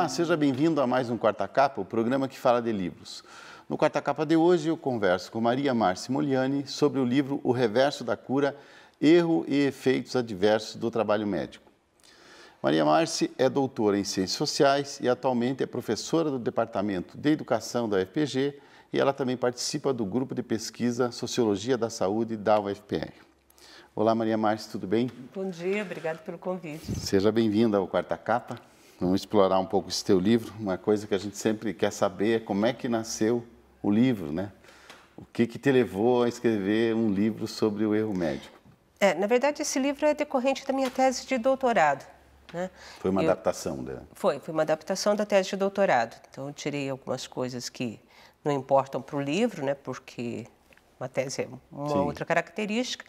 Olá, seja bem-vindo a mais um Quarta Capa, o programa que fala de livros. No Quarta Capa de hoje, eu converso com Maria Márcia Moliani sobre o livro O Reverso da Cura, Erro e Efeitos Adversos do Trabalho Médico. Maria Marce é doutora em Ciências Sociais e atualmente é professora do Departamento de Educação da UFPG e ela também participa do grupo de pesquisa Sociologia da Saúde da UFPR. Olá, Maria Marce, tudo bem? Bom dia, obrigado pelo convite. Seja bem-vinda ao Quarta Capa. Vamos explorar um pouco esse teu livro. Uma coisa que a gente sempre quer saber é como é que nasceu o livro, né? O que, que te levou a escrever um livro sobre o erro médico? É, na verdade, esse livro é decorrente da minha tese de doutorado. Né? Foi uma eu, adaptação dela. Foi, foi uma adaptação da tese de doutorado. Então, eu tirei algumas coisas que não importam para o livro, né? Porque uma tese é uma Sim. outra característica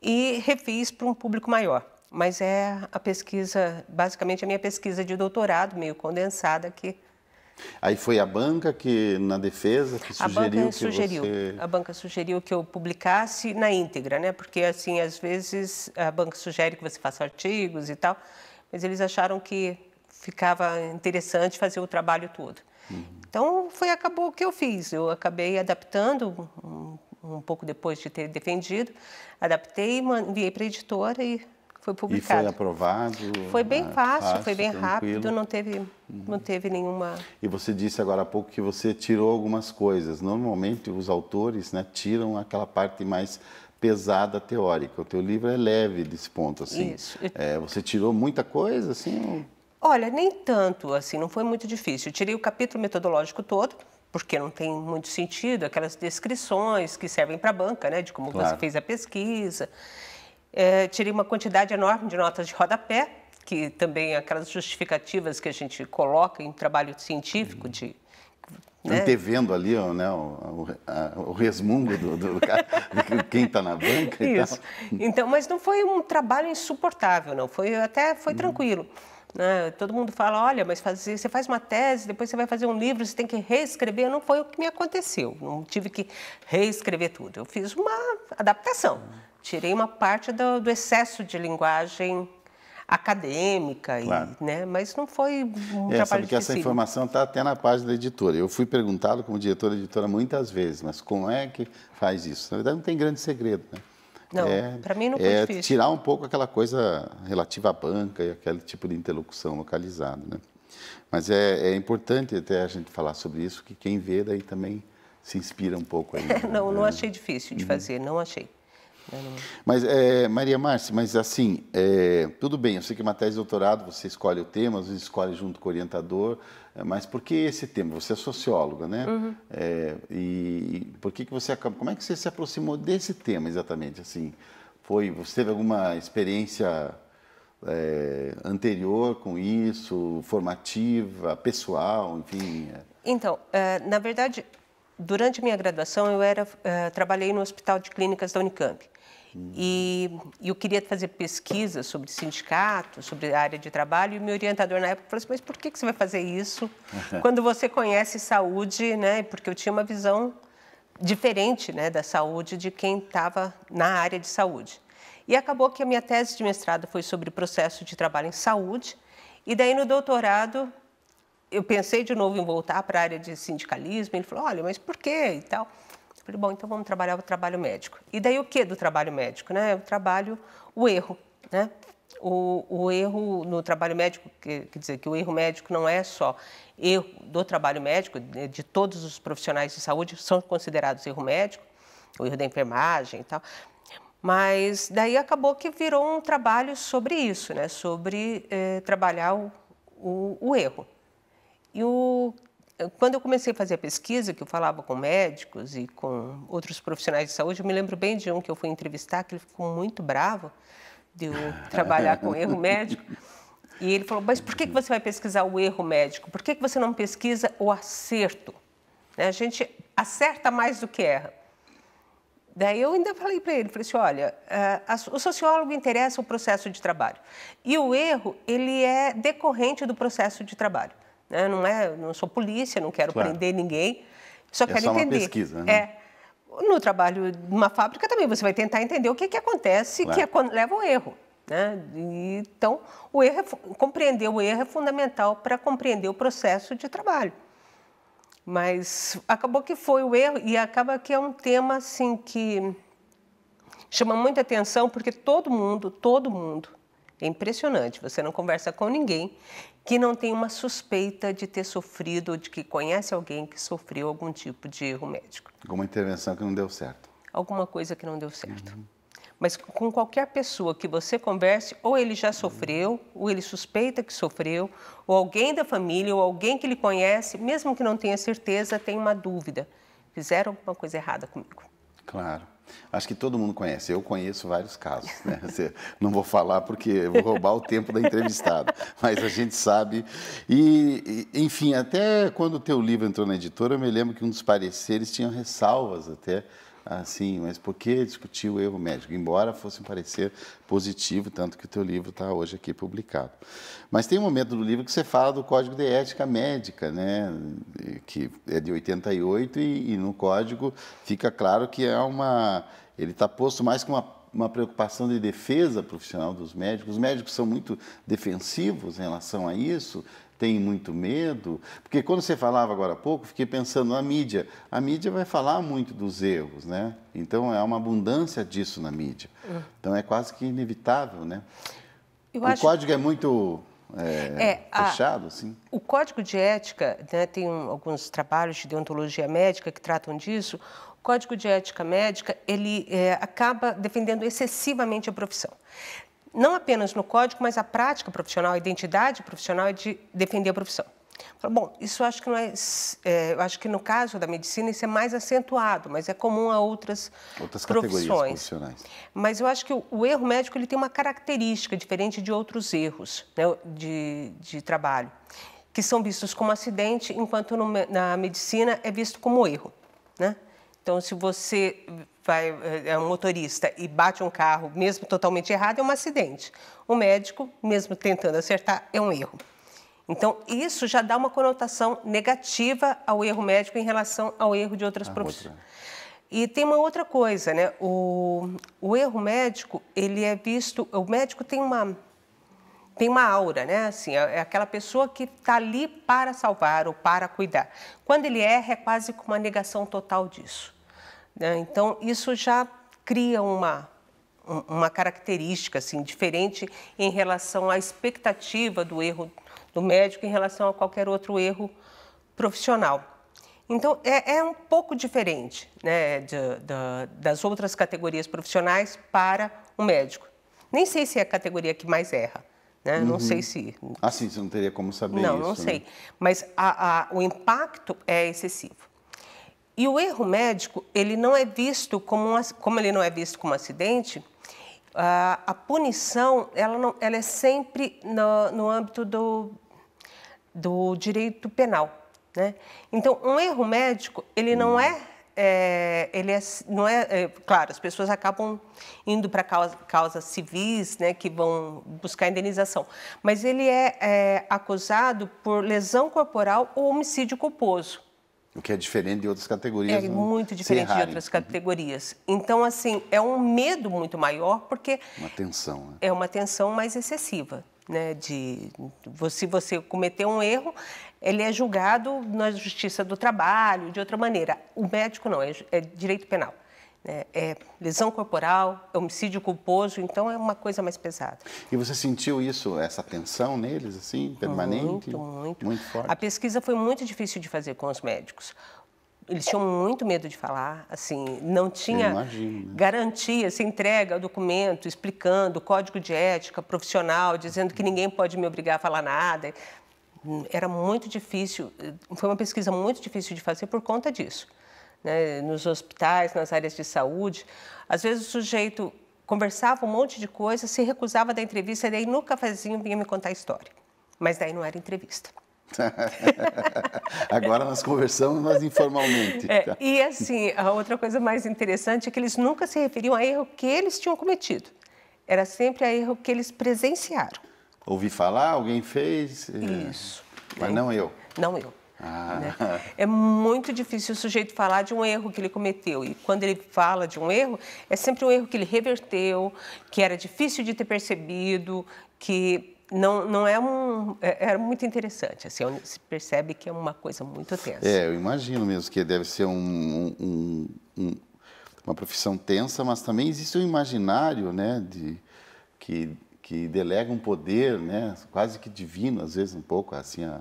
e refiz para um público maior mas é a pesquisa, basicamente a minha pesquisa de doutorado, meio condensada aqui. Aí foi a banca que, na defesa, que sugeriu a banca que sugeriu, você... A banca sugeriu que eu publicasse na íntegra, né? Porque, assim, às vezes a banca sugere que você faça artigos e tal, mas eles acharam que ficava interessante fazer o trabalho todo. Uhum. Então, foi acabou o que eu fiz. Eu acabei adaptando um, um pouco depois de ter defendido, adaptei, enviei para a editora e foi publicado. E foi aprovado? Foi bem ah, né? fácil, fácil, foi bem tranquilo. rápido, não teve, uhum. não teve nenhuma... E você disse agora há pouco que você tirou algumas coisas. Normalmente os autores né, tiram aquela parte mais pesada teórica. O teu livro é leve desse ponto, assim. Isso. É, você tirou muita coisa, assim? Olha, nem tanto, assim, não foi muito difícil. Eu tirei o capítulo metodológico todo, porque não tem muito sentido, aquelas descrições que servem para a banca, né, de como claro. você fez a pesquisa é, eh, tirei uma quantidade enorme de notas de rodapé, que também é aquelas justificativas que a gente coloca em trabalho científico de né? antevendo ali né, o, a, o, resmungo do, do, do, quem está na banca. Isso. Então, mas não foi um trabalho insuportável, não. Foi até foi hum. tranquilo. Né? Todo mundo fala, olha, mas você faz uma tese, depois você vai fazer um livro, você tem que reescrever. Não foi o que me aconteceu. Não tive que reescrever tudo. Eu fiz uma adaptação tirei uma parte do, do excesso de linguagem acadêmica, claro. e, né? mas não foi um é, trabalho sabe difícil. que essa informação está até na página da editora. Eu fui perguntado como diretor da editora muitas vezes, mas como é que faz isso? Na verdade, não tem grande segredo, né? Não, é, para mim não foi é difícil. tirar um pouco aquela coisa relativa à banca e aquele tipo de interlocução localizada, né? Mas é, é importante até a gente falar sobre isso, que quem vê daí também se inspira um pouco. Né? não, né? não é. achei difícil de uhum. fazer, não achei. É, mas, é, Maria Márcia, mas assim, é, tudo bem, eu sei que é uma tese de doutorado você escolhe o tema, às vezes escolhe junto com o orientador, é, mas por que esse tema? Você é socióloga, né? Uhum. É, e por que, que você acaba. Como é que você se aproximou desse tema exatamente? Assim, foi, você teve alguma experiência anterior com isso, formativa, pessoal, enfim? Então, na verdade, durante minha graduação eu era, trabalhei no Hospital de Clínicas da Unicamp. E, e eu queria fazer pesquisa sobre sindicato, sobre área de trabalho, e meu orientador na época falou assim, mas por que, que você vai fazer isso quando você conhece saúde, né? Porque eu tinha uma visão diferente né, da saúde de quem estava na área de saúde. E acabou que a minha tese de mestrado foi sobre processo de trabalho em saúde, e daí no doutorado eu pensei de novo em voltar para a área de sindicalismo, ele falou, olha, mas por quê e tal... Falei, bom, então vamos trabalhar o trabalho médico. E daí o que do trabalho médico? Né? o trabalho o erro. Né? O, o erro no trabalho médico, que, quer dizer, que o erro médico não é só erro do trabalho médico, de, de todos os profissionais de saúde são considerados erro médico, o erro da enfermagem e tal. Mas daí acabou que virou um trabalho sobre isso, né? sobre eh, trabalhar o, o, o erro. E o quando eu comecei a fazer a pesquisa, que eu falava com médicos e com outros profissionais de saúde, eu me lembro bem de um que eu fui entrevistar, que ele ficou muito bravo de eu trabalhar com erro médico. E ele falou: Mas por que você vai pesquisar o erro médico? Por que você não pesquisa o acerto? Né, a gente acerta mais do que erra. Daí eu ainda falei para ele, falei assim, olha, eh, o sociólogo interessa o processo de trabalho e o erro ele é decorrente do processo de trabalho. Né? Não é, não sou polícia, não quero claro. prender ninguém, só é quero só entender. Uma pesquisa, né? É no trabalho de uma fábrica também você vai tentar entender o que, que acontece claro. que é leva ao erro. Né? Então, o erro é compreender o erro é fundamental para compreender o processo de trabalho. Mas acabou que foi o erro e acaba que é um tema assim que chama muita atenção porque todo mundo, todo mundo é impressionante, você não conversa com ninguém que não tem uma suspeita de ter sofrido ou de que conhece alguém que sofreu algum tipo de erro médico. Alguma intervenção que não deu certo. Alguma coisa que não deu certo. Uhum. Mas com qualquer pessoa que você converse, ou ele já sofreu, uhum. ou ele suspeita que sofreu, ou alguém da família, ou alguém que ele conhece, mesmo que não tenha certeza, tem uma dúvida. Fizeram alguma coisa errada comigo. Claro. Acho que todo mundo conhece. Eu conheço vários casos. Né? Não vou falar porque vou roubar o tempo da entrevistada, mas a gente sabe. E, enfim, até quando o teu livro entrou na editora, eu me lembro que um dos pareceres tinha ressalvas até assim, mas por que discutir o erro médico? Embora fosse um parecer positivo, tanto que o teu livro está hoje aqui publicado. Mas tem um momento do livro que você fala do Código de Ética Médica, né, que é de 88 e, e no código fica claro que é uma, ele está posto mais como uma uma preocupação de defesa profissional dos médicos. Os médicos são muito defensivos em relação a isso tem muito medo? Porque quando você falava agora há pouco, fiquei pensando na mídia. A mídia vai falar muito dos erros, né? Então há é uma abundância disso na mídia. Então é quase que inevitável, né? Eu o acho... código é muito é, é, fechado, a, assim? O código de ética, né, tem um, alguns trabalhos de deontologia médica que tratam disso. O código de ética médica ele é, acaba defendendo excessivamente a profissão não apenas no código, mas a prática profissional, a identidade profissional é de defender a profissão. Bom, isso acho que não é, é, eu acho que no caso da medicina isso é mais acentuado, mas é comum a outras, outras profissões. Profissionais. Mas eu acho que o, o, erro médico ele tem uma característica diferente de outros erros né, de, de trabalho, que são vistos como acidente, enquanto no, na medicina é visto como erro. Né? Então, se você vai, eh, é um motorista e bate um carro, mesmo totalmente errado, é um acidente. O médico, mesmo tentando acertar, é um erro. Então, isso já dá uma conotação negativa ao erro médico em relação ao erro de outras ah, profissões. E tem uma outra coisa, né? O, o erro médico, ele é visto... O médico tem uma, tem uma aura, né? Assim, é, é aquela pessoa que está ali para salvar ou para cuidar. Quando ele erra, é quase com uma negação total disso. Né? Então, isso já cria uma, uma característica assim, diferente em relação à expectativa do erro do médico em relação a qualquer outro erro profissional. Então, é, é um pouco diferente né, de, de, das outras categorias profissionais para o médico. Nem sei se é a categoria que mais erra. Né? Uhum. Não sei se. ah, você não teria como saber não, isso. Não, não né? sei. Né? Mas a, a, o impacto é excessivo. E o erro médico, ele não é visto como, um, como ele não é visto como um acidente, a, punição, ela, não, ela é sempre no, no âmbito do, do direito penal. Né? Então, um erro médico, ele não é é, ele é, não é, é, claro, as pessoas acabam indo para causa, causas civis, né, que vão buscar indenização, mas ele é, é acusado por lesão corporal ou homicídio culposo. O que é diferente de outras categorias. É né? muito diferente de outras categorias. Então, assim, é um medo muito maior, porque. Uma tensão. Né? É uma tensão mais excessiva. Né, de se você cometer um erro, ele é julgado na justiça do trabalho, de outra maneira. O médico não, é, é direito penal. É, é lesão corporal, é homicídio culposo, então é uma coisa mais pesada. E você sentiu isso, essa tensão neles, assim, permanente? Muito, muito. Muito forte? A pesquisa foi muito difícil de fazer com os médicos eles tinham muito medo de falar, assim, não tinha imagino, né? garantia, se entrega o documento explicando, o código de ética profissional, dizendo que ninguém pode me obrigar a falar nada. Era muito difícil, eh, foi uma pesquisa muito difícil de fazer por conta disso né, nos hospitais, nas áreas de saúde. Às vezes o sujeito conversava um monte de coisa, se recusava da entrevista, e daí no cafezinho vinha me contar a história. Mas daí não era entrevista. Agora nós conversamos, mas informalmente. É, tá. e assim, a outra coisa mais interessante é que eles nunca se referiam a erro que eles tinham cometido. Era sempre a erro que eles presenciaram. Ouvi falar, alguém fez. É. Isso. Mas não eu. Não eu. Ah. Né? É muito difícil o sujeito falar de um erro que ele cometeu. E quando ele fala de um erro, é sempre um erro que ele reverteu, que era difícil de ter percebido, que não, não é um. É, é, muito interessante. Assim, é se percebe que é uma coisa muito tensa. É, eu imagino mesmo que deve ser um, um, um, uma profissão tensa, mas também existe um imaginário, né, de, que, que delega um poder, né, quase que divino, às vezes um pouco, assim, a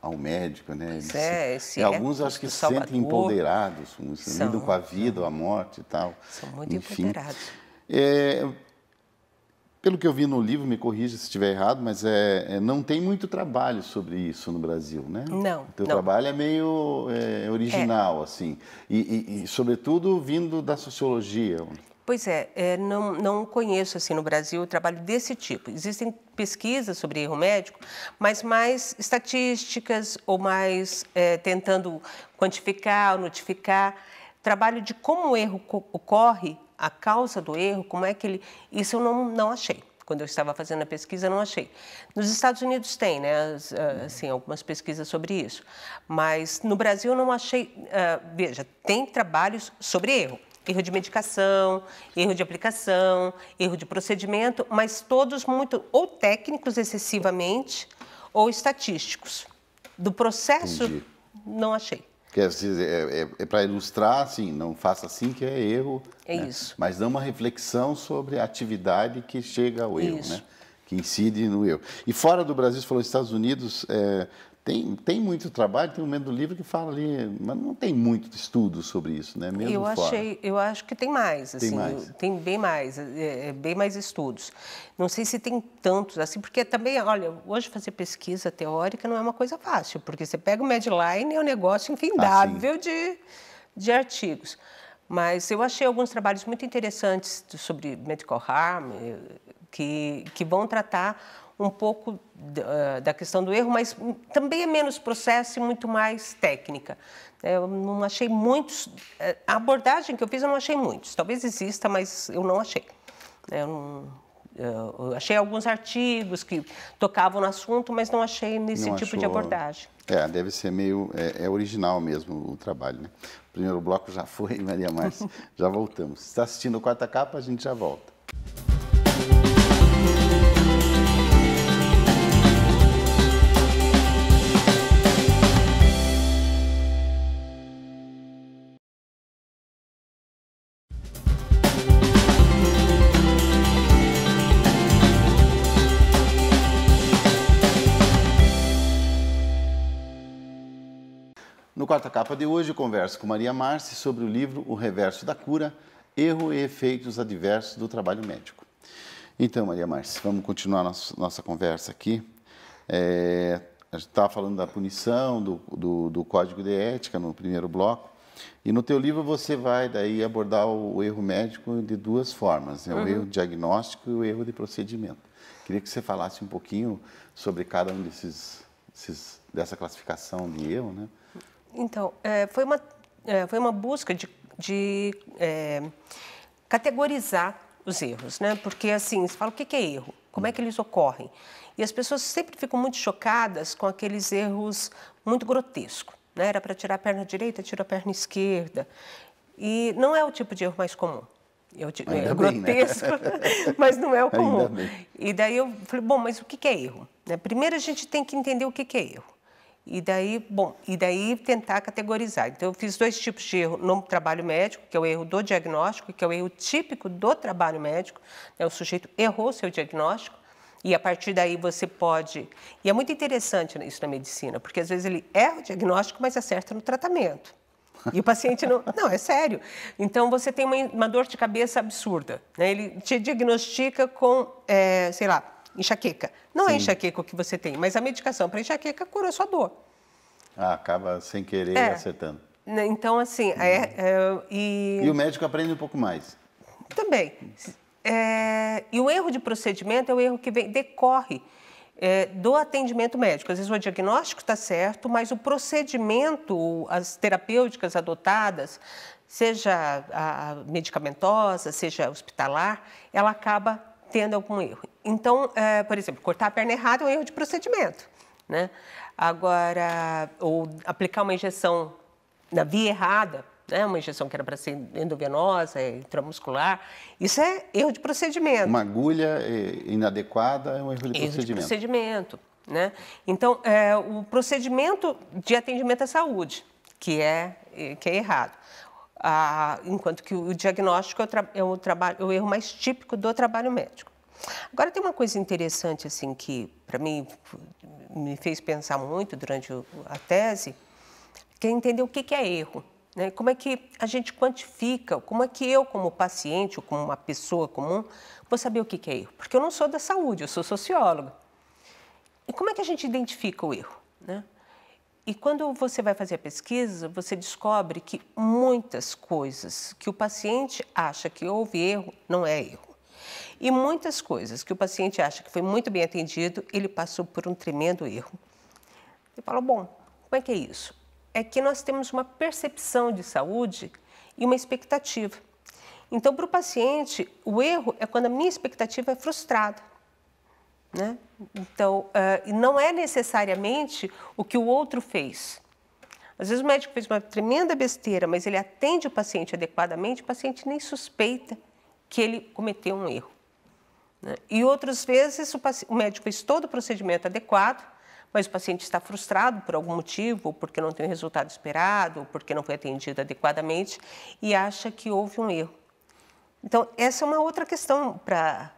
ao médico, né? Eles, é, é, alguns acho que é se Salvador, sentem empoderados, assim, né? são, lidam com a vida, ou a morte e tal. São muito Enfim. empoderados. É, pelo que eu vi no livro, me corrija se estiver errado, mas é, é não tem muito trabalho sobre isso no Brasil, né? Não. O teu não. trabalho é meio é, original, é. assim. E, e, e, sobretudo, vindo da sociologia. Pois é, é, não, não conheço assim no Brasil o trabalho desse tipo. Existem pesquisas sobre erro médico, mas mais estatísticas ou mais é, tentando quantificar ou notificar. Trabalho de como o erro ocorre, a causa do erro, como é que ele. Isso eu não, não achei. Quando eu estava fazendo a pesquisa, não achei. Nos Estados Unidos tem, né, as, assim, algumas pesquisas sobre isso. Mas no Brasil, não achei. Uh, veja, tem trabalhos sobre erro erro de medicação, erro de aplicação, erro de procedimento, mas todos muito ou técnicos excessivamente ou estatísticos. Do processo, Entendi. não achei. Quer dizer, é, é, é para ilustrar, assim, não faça assim que é erro. É né? isso. Mas dá uma reflexão sobre a atividade que chega ao erro, isso. né? Que incide no erro. E fora do Brasil, você falou Estados Unidos, é, tem, tem muito trabalho, tem um momento do livro que fala ali, mas não tem muito estudo sobre isso, né? Mesmo eu fora. achei, eu acho que tem mais, tem assim, mais. tem, bem mais, é, é, bem mais estudos. Não sei se tem tantos assim, porque também, olha, hoje fazer pesquisa teórica não é uma coisa fácil, porque você pega o Medline, é um negócio infindável ah, de, de artigos. Mas eu achei alguns trabalhos muito interessantes sobre medical harm, eh, que, que vão tratar um pouco ah, da questão do erro, mas também é menos processo e muito mais técnica. É, eu não achei muitos. É, a abordagem que eu fiz, eu não achei muitos. Talvez exista, mas eu não achei. É, eu não, eu achei alguns artigos que tocavam no assunto, mas não achei nesse não tipo achou... de abordagem. É, deve ser meio. É, é, original mesmo o trabalho, né? O primeiro bloco já foi, Maria Márcia. já voltamos. Se está assistindo o Quarta Capa, a gente já volta. Quarta Capa de hoje, converso com Maria Marce sobre o livro O Reverso da Cura, Erro e Efeitos Adversos do Trabalho Médico. Então, Maria Marce, vamos continuar nosso, nossa conversa aqui. É, a gente estava tá falando da punição, do, do, do, Código de Ética no primeiro bloco. E no teu livro você vai daí abordar o, o erro médico de duas formas, né? o uhum. erro diagnóstico e o erro de procedimento. Queria que você falasse um pouquinho sobre cada um desses, desses dessa classificação de erro, né? Então, é, foi, uma, é, foi uma busca de, de é, categorizar os erros, né? Porque, assim, você fala, o que é erro? Como é que eles ocorrem? E as pessoas sempre ficam muito chocadas com aqueles erros muito grotescos. Né? Era para tirar a perna direita, tirar a perna esquerda. E não é o tipo de erro mais comum. Eu, é né? grotesco, né? mas não é o comum. E daí eu falei, bom, mas o que é erro? Né? Primeiro a gente tem que entender o que é erro. E daí, bom, e daí tentar categorizar. Então, eu fiz dois tipos de erro no trabalho médico, que é o erro do diagnóstico, que é o erro típico do trabalho médico. Né? O sujeito errou seu diagnóstico e a partir daí você pode. E é muito interessante né, isso na medicina, porque às vezes ele erra o diagnóstico, mas acerta no tratamento. E o paciente não. Não, é sério. Então você tem uma, uma dor de cabeça absurda. Né? Ele te diagnostica com, é, sei lá, enxaqueca. Não é Sim. é enxaqueca o que você tem, mas a medicação para enxaqueca cura a sua dor. Ah, acaba sem querer é. acertando. Né, então, assim, uhum. é, é, e... e o médico aprende um pouco mais. Também. É, e o erro de procedimento é o erro que vem, decorre é, do atendimento médico. Às vezes o diagnóstico está certo, mas o procedimento, as terapêuticas adotadas, seja a medicamentosa, seja hospitalar, ela acaba tendo algum erro. Então, é, por exemplo, cortar a perna errada é um erro de procedimento, né? Agora, ou aplicar uma injeção na via errada, né? uma injeção que era para ser endovenosa, intramuscular, isso é erro de procedimento. Uma agulha é, inadequada é um erro de erro procedimento. De procedimento, né? Então, é, o procedimento de atendimento à saúde, que é, é que é errado. Ah, enquanto que o diagnóstico é o, é o, é o erro mais típico do trabalho médico. Agora tem uma coisa interessante assim que para mim me fez pensar muito durante a tese, que é entender o que é erro. Né? Como é que a gente quantifica, como é que eu, como paciente, ou como uma pessoa comum, vou saber o que é erro? Porque eu não sou da saúde, eu sou sociólogo. E como é que a gente identifica o erro? Né? E quando você vai fazer a pesquisa, você descobre que muitas coisas que o paciente acha que houve erro, não é erro. E muitas coisas que o paciente acha que foi muito bem atendido, ele passou por um tremendo erro. Você fala, bom, como é que é isso? É que nós temos uma percepção de saúde e uma expectativa. Então, para o paciente, o erro é quando a minha expectativa é frustrada. Né? Então, uh, não é necessariamente o que o outro fez. Às vezes o médico fez uma tremenda besteira, mas ele atende o paciente adequadamente, o paciente nem suspeita que ele cometeu um erro. Né? E outras vezes o, o, médico fez todo o procedimento adequado, mas o paciente está frustrado por algum motivo, ou porque não tem o resultado esperado, ou porque não foi atendido adequadamente e acha que houve um erro. Então, essa é uma outra questão para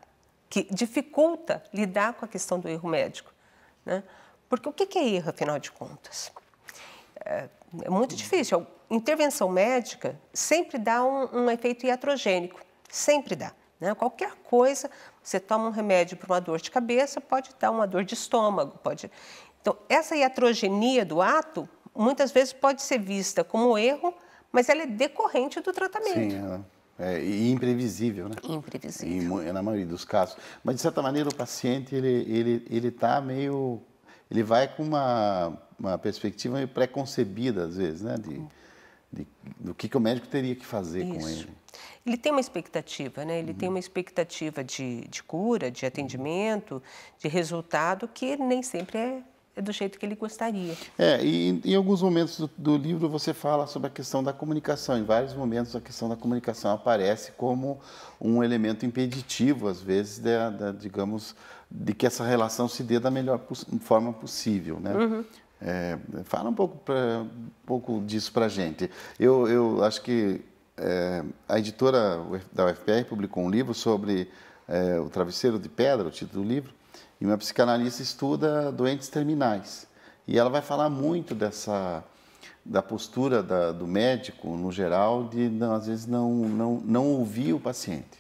que dificulta lidar com a questão do erro médico. Né? Porque o que é erro, afinal de contas? É, é, muito difícil. intervenção médica sempre dá um, um efeito iatrogênico, sempre dá. Né? Qualquer coisa, você toma um remédio para uma dor de cabeça, pode dar uma dor de estômago, pode... Então, essa iatrogenia do ato, muitas vezes pode ser vista como erro, mas ela é decorrente do tratamento. Sim, ela é, e imprevisível, né? Imprevisível. E, na maioria dos casos. Mas, de certa maneira, o paciente, ele ele, ele tá meio... Ele vai com uma, uma perspectiva meio preconcebida, às vezes, né? De, uhum. de do que, que, o médico teria que fazer Isso. com ele. Ele tem uma expectativa, né? Ele uhum. tem uma expectativa de, de cura, de uhum. atendimento, de resultado que nem sempre é é do jeito que ele gostaria. É, e em alguns momentos do, do, livro você fala sobre a questão da comunicação. Em vários momentos a questão da comunicação aparece como um elemento impeditivo, às vezes, da, digamos, de que essa relação se dê da melhor forma possível, né? Uhum. É, fala um pouco, pra, um pouco disso para a gente. Eu, eu acho que é, a editora da UFPR publicou um livro sobre é, o travesseiro de pedra, o título do livro, e uma psicanalista estuda doentes terminais. E ela vai falar muito dessa da postura da, do médico no geral de não, às vezes não não, não ouvir o paciente.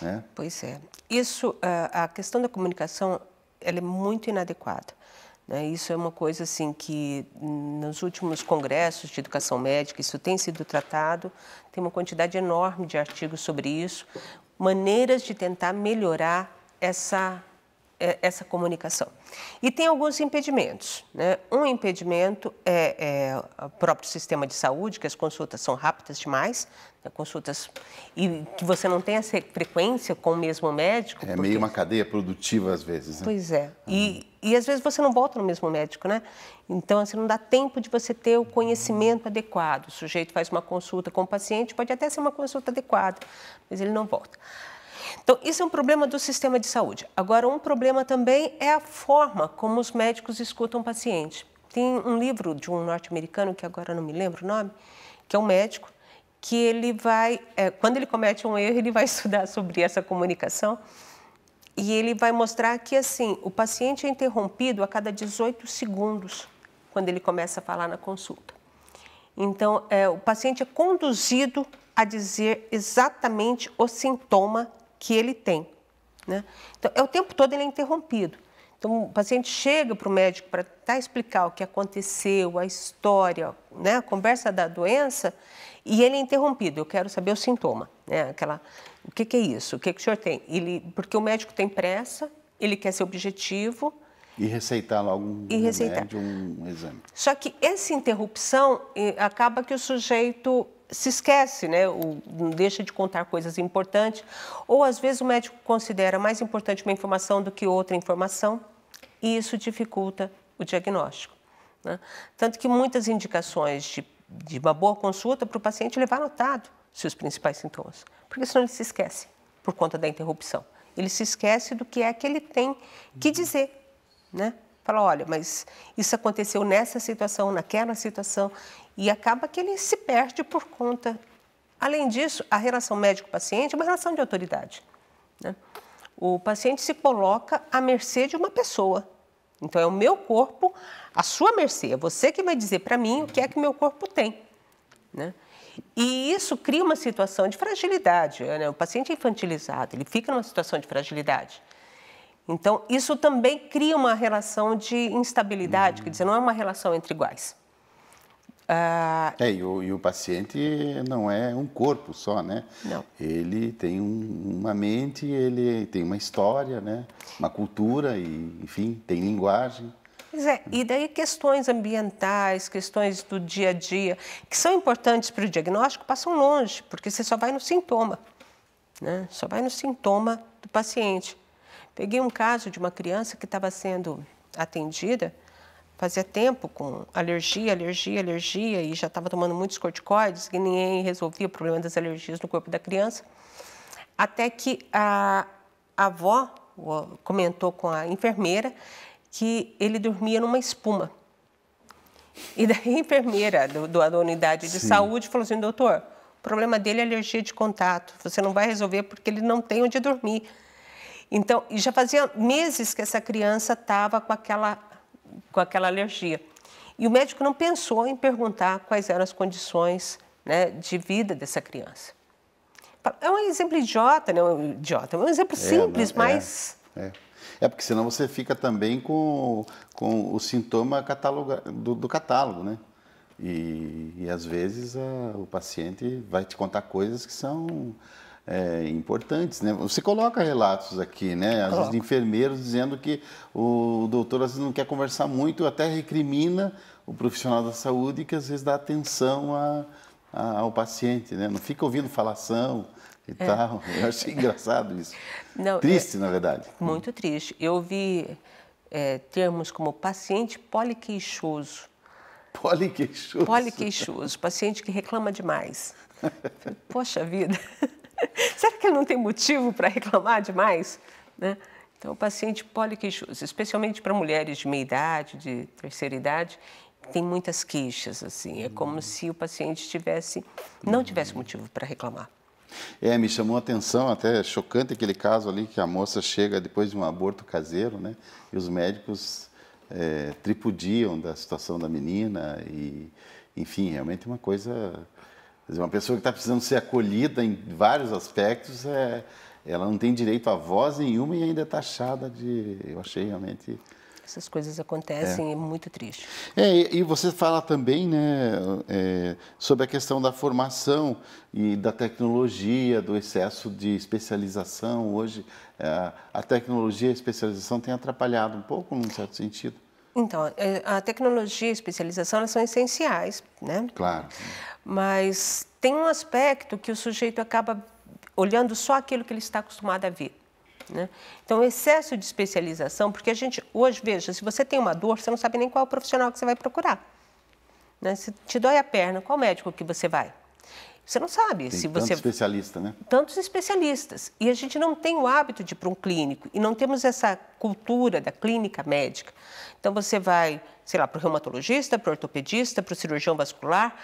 Né? Pois é. Isso eh, a questão da comunicação ela é muito inadequada. Né? Isso é uma coisa assim que nos últimos congressos de educação médica isso tem sido tratado, tem uma quantidade enorme de artigos sobre isso, maneiras de tentar melhorar essa é, essa comunicação. E tem alguns impedimentos. Né? Um impedimento é, é o próprio sistema de saúde, que as consultas são rápidas demais, né? consultas e que você não tem essa frequência com o mesmo médico. É porque... meio uma cadeia produtiva às vezes. Né? Pois é. Uhum. E, e às vezes você não volta no mesmo médico, né? Então, assim, não dá tempo de você ter o conhecimento adequado. O sujeito faz uma consulta com o paciente, pode até ser uma consulta adequada, mas ele não volta. Então, isso é um problema do sistema de saúde. Agora, um problema também é a forma como os médicos escutam o paciente. Tem um livro de um norte-americano, que agora não me lembro o nome, que é um médico, que ele vai, é, quando ele comete um erro, ele vai estudar sobre essa comunicação e ele vai mostrar que, assim, o paciente é interrompido a cada 18 segundos quando ele começa a falar na consulta. Então, é, o paciente é conduzido a dizer exatamente o sintoma que ele tem. Né? Então, é o tempo todo ele é interrompido. Então, o paciente chega para o médico para tá, explicar o que aconteceu, a história, né, a conversa da doença, e ele é interrompido. Eu quero saber o sintoma, né, aquela, o que, que é isso, o que, que o senhor tem? Ele, porque o médico tem pressa, ele quer ser objetivo. E receitar logo um e receitar. um exame. Só que essa interrupção eh, acaba que o sujeito se esquece, né? deixa de contar coisas importantes, ou às vezes o médico considera mais importante uma informação do que outra informação, e isso dificulta o diagnóstico. Né? Tanto que muitas indicações de, de uma boa consulta para o paciente levar anotado seus principais sintomas, porque senão ele se esquece por conta da interrupção. Ele se esquece do que é que ele tem que uhum. dizer, né? Fala, olha, mas isso aconteceu nessa situação, naquela situação, e acaba que ele se perde por conta. Além disso, a relação médico-paciente é uma relação de autoridade. Né? O paciente se coloca à mercê de uma pessoa. Então, é o meu corpo à sua mercê. É você que vai dizer para mim o que é que meu corpo tem. Né? E isso cria uma situação de fragilidade. Né? O paciente é infantilizado, ele fica numa situação de fragilidade. Então, isso também cria uma relação de instabilidade, uhum. quer dizer, não é uma relação entre iguais. Ah, é, e o, e o, paciente não é um corpo só, né? Não. Ele tem um, uma mente, ele tem uma história, né? Uma cultura e, enfim, tem linguagem. Pois é, e daí questões ambientais, questões do dia a dia, que são importantes para o diagnóstico, passam longe, porque você só vai no sintoma, né? Só vai no sintoma do paciente. Peguei um caso de uma criança que estava sendo atendida Fazia tempo com alergia, alergia, alergia e já estava tomando muitos corticoides que nem resolvia o problema das alergias no corpo da criança. Até que a, a avó comentou com a enfermeira que ele dormia numa espuma. E daí a enfermeira do, do da unidade de Sim. saúde falou assim, doutor, o problema dele é alergia de contato, você não vai resolver porque ele não tem onde dormir. Então, já fazia meses que essa criança estava com aquela com aquela alergia. E o médico não pensou em perguntar quais eram as condições né, de vida dessa criança. É um exemplo idiota, não né? um idiota, é um exemplo é, simples, é, é, mas. É, é. porque senão você fica também com, com o sintoma cataloga, do, do catálogo, né? E, e às vezes a, o paciente vai te contar coisas que são é, importantes, né? Você coloca relatos aqui, né? Às Coloco. enfermeiros dizendo que o doutor às vezes não quer conversar muito, até recrimina o profissional da saúde que às vezes dá atenção a, a, ao paciente, né? Não fica ouvindo falação e é. tal. Eu achei engraçado isso. Não, triste, é, na verdade. Muito hum. triste. Eu vi é, termos como paciente poliqueixoso. Poliqueixoso. Poliqueixoso, paciente que reclama demais. Poxa vida. Será que ele não tem motivo para reclamar demais? Né? Então, o paciente poliqueixoso, especialmente para mulheres de meia idade, de terceira idade, tem muitas queixas, assim. É como uhum. se o paciente tivesse, não tivesse motivo para reclamar. É, me chamou a atenção, até chocante aquele caso ali que a moça chega depois de um aborto caseiro, né? E os médicos é, tripudiam da situação da menina e, enfim, realmente uma coisa Quer dizer, uma pessoa que está precisando ser acolhida em vários aspectos, é, ela não tem direito a voz nenhuma e ainda é taxada de. Eu achei realmente. Essas coisas acontecem, é, é muito triste. É, e você fala também né, é, sobre a questão da formação e da tecnologia, do excesso de especialização. Hoje, é, a tecnologia e a especialização têm atrapalhado um pouco, num certo sentido. Então, é, a tecnologia e a especialização elas são essenciais, né? Claro. Mas tem um aspecto que o sujeito acaba olhando só aquilo que ele está acostumado a ver. Né? Então, o excesso de especialização, porque a gente hoje, veja, se você tem uma dor, você não sabe nem qual profissional que você vai procurar. Né? Se te dói a perna, qual médico que você vai? Você não sabe tem se tanto você. especialista, né? Tantos especialistas. E a gente não tem o hábito de ir para um clínico e não temos essa cultura da clínica médica. Então você vai, sei lá, para o reumatologista, para o ortopedista, para o cirurgião vascular,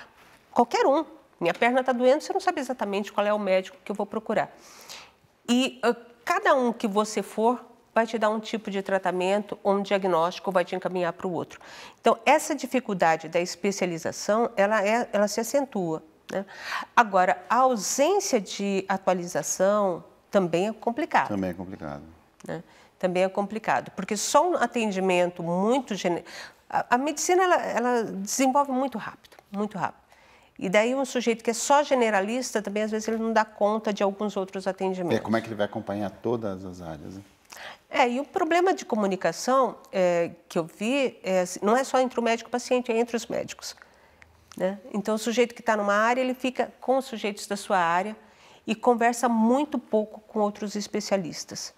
qualquer um. Minha perna está doendo, você não sabe exatamente qual é o médico que eu vou procurar. E uh, cada um que você for vai te dar um tipo de tratamento um diagnóstico vai te encaminhar para o outro. Então, essa dificuldade da especialização, ela, é, ela se acentua. Né? Agora, a ausência de atualização também é complicado. Também é complicado. Né? Também é complicado, porque só um atendimento muito A, a, medicina ela, ela desenvolve muito rápido, muito rápido. E daí um sujeito que é só generalista, também às vezes ele não dá conta de alguns outros atendimentos. E como é que ele vai acompanhar todas as áreas? Né? É, e o problema de comunicação é, que eu vi é, assim, não é só entre o médico e o paciente, é entre os médicos. Né? Então, o sujeito que está numa área, ele fica com os sujeitos da sua área e conversa muito pouco com outros especialistas.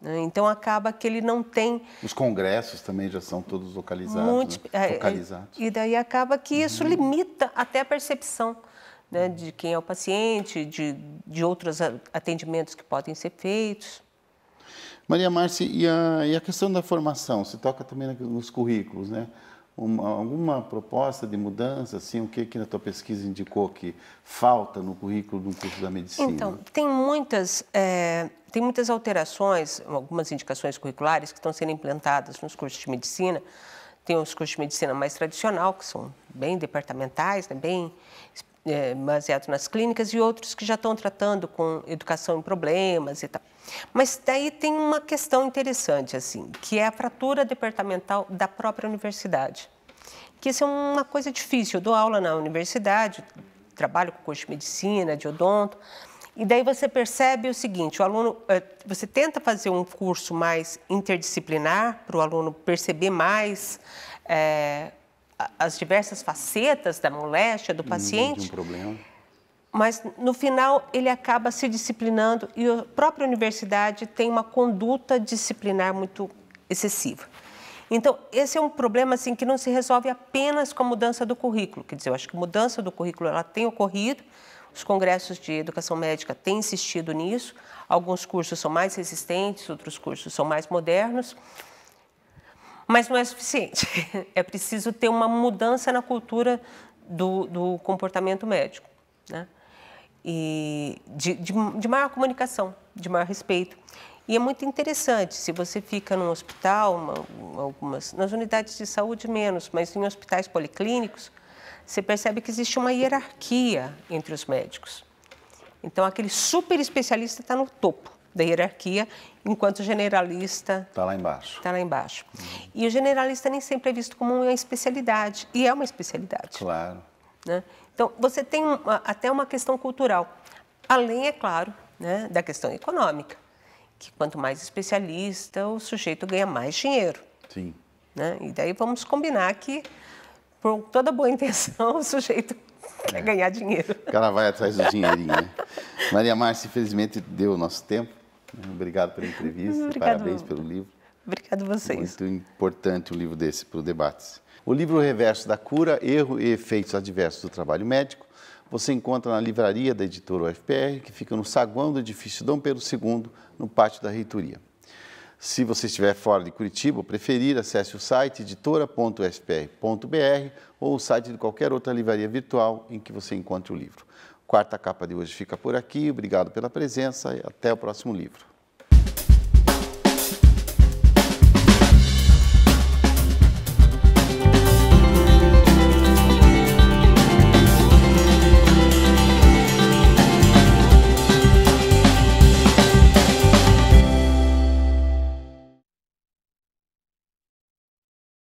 Né? Então, acaba que ele não tem... Os congressos também já são todos localizados. Muito... Né? É, é, e daí acaba que isso uhum. limita até a percepção né, de quem é o paciente, de, de outros atendimentos que podem ser feitos. Maria Márcia, e a, e a questão da formação? Se toca também nos currículos, né? uma, alguma proposta de mudança? Assim, o que, que na tua pesquisa indicou que falta no currículo de um curso da medicina? Então, tem muitas, é, tem muitas alterações, algumas indicações curriculares que estão sendo implantadas nos cursos de medicina. Tem os cursos de medicina mais tradicional, que são bem departamentais, né, bem é, baseados nas clínicas, e outros que já estão tratando com educação em problemas e tal. Mas daí tem uma questão interessante, assim, que é a fratura departamental da própria universidade. Que isso é uma coisa difícil. Eu dou aula na universidade, trabalho com curso de medicina, de odonto, e daí você percebe o seguinte: o aluno, eh, você tenta fazer um curso mais interdisciplinar para o aluno perceber mais é, as diversas facetas da moléstia do paciente. De um problema mas no final ele acaba se disciplinando e a própria universidade tem uma conduta disciplinar muito excessiva. Então, esse é um problema assim que não se resolve apenas com a mudança do currículo. Quer dizer, eu acho que a mudança do currículo ela tem ocorrido, os congressos de educação médica têm insistido nisso, alguns cursos são mais resistentes, outros cursos são mais modernos, mas não é suficiente. É preciso ter uma mudança na cultura do, do comportamento médico. Né? e de, de, de maior comunicação, de maior respeito. E é muito interessante, se você fica num hospital, uma, algumas, nas unidades de saúde menos, mas em hospitais policlínicos, você percebe que existe uma hierarquia entre os médicos. Então, aquele super especialista está no topo da hierarquia, enquanto o generalista... Está lá embaixo. Está lá embaixo. Uhum. E o generalista nem sempre é visto como uma especialidade, e é uma especialidade. Claro. Né? Então, você tem uma, até uma questão cultural, além, é claro, né, da questão econômica, que quanto mais especialista, o sujeito ganha mais dinheiro. Sim. Né? E daí vamos combinar que, por toda boa intenção, o sujeito é. quer ganhar dinheiro. O cara vai atrás do dinheirinho, né? Maria Márcia, infelizmente, deu o nosso tempo. Obrigado pela entrevista, Obrigado. parabéns pelo livro. Obrigado a vocês. Muito importante um livro desse para o debate. O livro Reverso da Cura, Erro e Efeitos Adversos do Trabalho Médico, você encontra na livraria da editora UFPR, que fica no saguão do edifício Dom Pedro II, no pátio da reitoria. Se você estiver fora de Curitiba ou preferir, acesse o site editora.spr.br ou o site de qualquer outra livraria virtual em que você encontre o livro. Quarta capa de hoje fica por aqui. Obrigado pela presença e até o próximo livro.